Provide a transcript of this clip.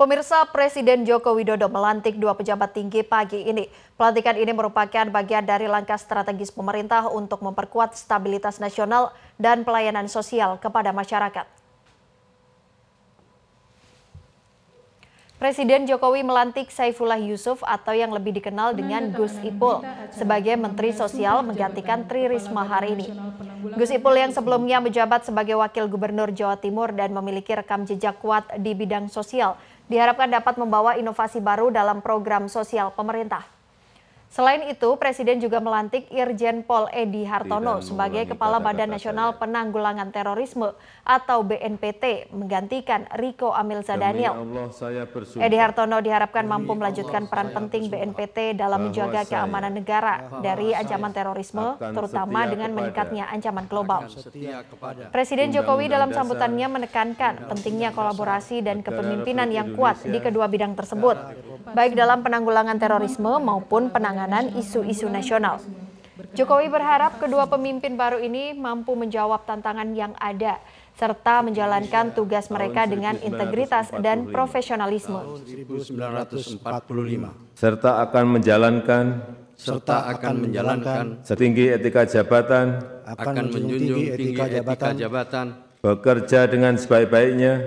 Pemirsa Presiden Joko Widodo melantik dua pejabat tinggi pagi ini. Pelantikan ini merupakan bagian dari langkah strategis pemerintah untuk memperkuat stabilitas nasional dan pelayanan sosial kepada masyarakat. Presiden Jokowi melantik Saifullah Yusuf atau yang lebih dikenal dengan Gus Ipul sebagai Menteri Sosial menggantikan Tri Risma hari ini. Gus Ipul yang sebelumnya menjabat sebagai Wakil Gubernur Jawa Timur dan memiliki rekam jejak kuat di bidang sosial, diharapkan dapat membawa inovasi baru dalam program sosial pemerintah. Selain itu, Presiden juga melantik Irjen Pol Edi Hartono sebagai Kepala Badan Nasional Penanggulangan Terorisme atau BNPT menggantikan Riko Amilza Daniel. Edi Hartono diharapkan mampu melanjutkan peran penting BNPT dalam menjaga keamanan negara dari ancaman terorisme, terutama dengan meningkatnya ancaman global. Presiden Jokowi dalam sambutannya menekankan pentingnya kolaborasi dan kepemimpinan yang kuat di kedua bidang tersebut, baik dalam penanggulangan terorisme maupun penanganan penanganan isu-isu nasional. Jokowi berharap kedua pemimpin baru ini mampu menjawab tantangan yang ada serta menjalankan tugas mereka dengan integritas dan profesionalisme. serta akan menjalankan serta akan menjalankan setinggi etika jabatan akan menjunjung tinggi etika jabatan bekerja dengan sebaik-baiknya